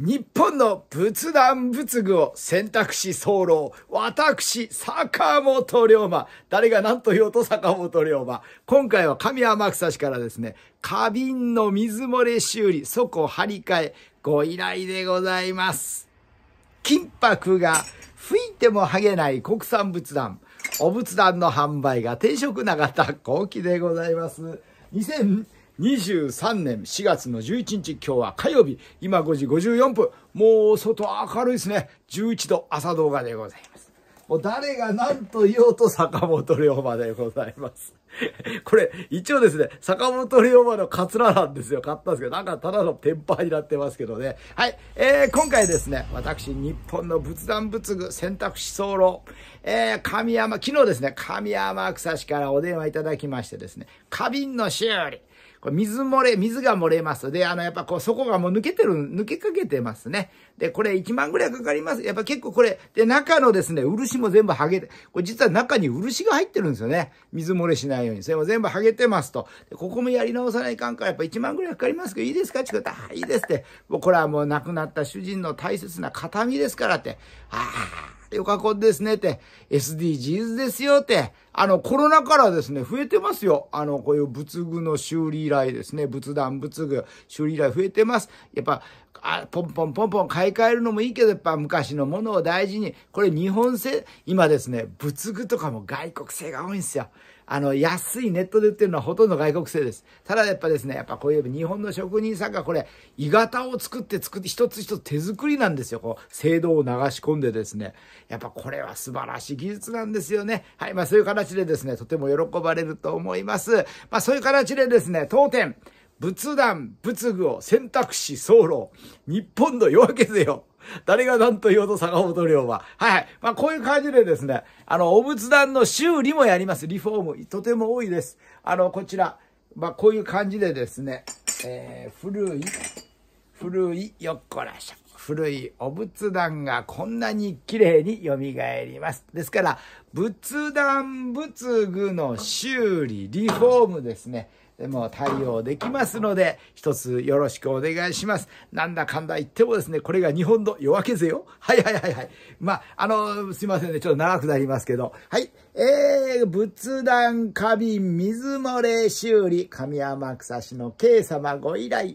日本の仏壇仏具を選択肢候私、坂本龍馬。誰が何と言おうと坂本龍馬。今回は神天草氏からですね、花瓶の水漏れ修理、底張り替え、ご依頼でございます。金箔が吹いても剥げない国産仏壇。お仏壇の販売が定食なかった後期でございます。2000 2023年4月の11日、今日は火曜日、今5時54分、もう外明るいですね。11度朝動画でございます。もう誰が何と言おうと坂本龍馬でございます。これ、一応ですね、坂本龍馬のカツラなんですよ。買ったんですけど、なんかただの天パになってますけどね。はい。えー、今回ですね、私、日本の仏壇仏具選択肢候論、えー、神山、昨日ですね、神山草市からお電話いただきましてですね、花瓶の修理。これ水漏れ、水が漏れます。で、あの、やっぱこう、底がもう抜けてる、抜けかけてますね。で、これ1万ぐらいかかります。やっぱ結構これ、で、中のですね、漆も全部剥げて、これ実は中に漆が入ってるんですよね。水漏れしないように。それも全部剥げてますと。で、ここもやり直さないかんから、やっぱ1万ぐらいかかりますけど、いいですかって言ったら、いいですって。もうこれはもう亡くなった主人の大切な形見ですからって。ああ。よかこんですねって、SDGs ですよって、あの、コロナからですね、増えてますよ。あの、こういう仏具の修理依頼ですね、仏壇、仏具、修理依頼増えてます。やっぱ、あポンポンポンポン買い替えるのもいいけど、やっぱ昔のものを大事に、これ日本製、今ですね、仏具とかも外国製が多いんですよ。あの、安いネットで売ってるのはほとんど外国製です。ただやっぱですね、やっぱこういう日本の職人さんがこれ、鋳型を作って作って、一つ一つ手作りなんですよ。こう、制度を流し込んでですね。やっぱこれは素晴らしい技術なんですよね。はい、まあそういう形でですね、とても喜ばれると思います。まあそういう形でですね、当店、仏壇、仏具を選択肢、僧路、日本の夜明けぜよ。誰が何と言おうと坂本龍馬。はい。まあ、こういう感じでですね、あの、お仏壇の修理もやります。リフォーム。とても多いです。あの、こちら。まあ、こういう感じでですね、えー、古い、古い、よっこらしょ。古いお仏壇がこんなに綺麗に蘇ります。ですから、仏壇仏具の修理、リフォームですね。でも対応できますので、一つよろしくお願いします。なんだかんだ言ってもですね、これが日本の夜明けぜよ。はいはいはいはい。まあ、あの、すいませんね、ちょっと長くなりますけど。はい。えー、仏壇花瓶水漏れ修理、神山草市の慶様ご依頼。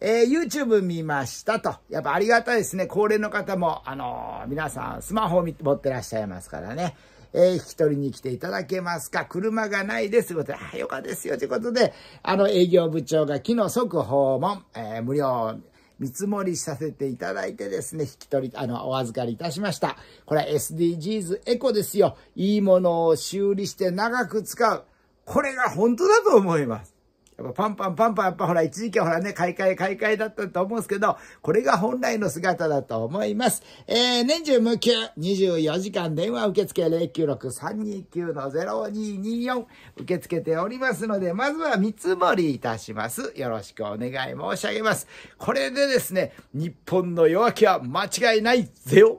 えー、YouTube 見ましたと。やっぱありがたいですね。高齢の方も、あのー、皆さんスマホを持ってらっしゃいますからね。えー、引き取りに来ていただけますか車がないです。ということで、あ、よかですよ。ということで、あの、営業部長が昨日即訪問、えー、無料、見積もりさせていただいてですね、引き取り、あの、お預かりいたしました。これは SDGs エコですよ。いいものを修理して長く使う。これが本当だと思います。やっぱパンパンパンパン、やっぱほら、一時期はほらね、買い替え買い替えだったと思うんですけど、これが本来の姿だと思います。えー、年中無休、24時間電話受付096-329-0224受け付けておりますので、まずは見積もりいたします。よろしくお願い申し上げます。これでですね、日本の夜明けは間違いないぜよ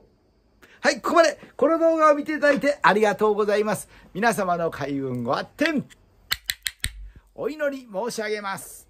はい、ここまでこの動画を見ていただいてありがとうございます。皆様の開運ごあってんお祈り申し上げます。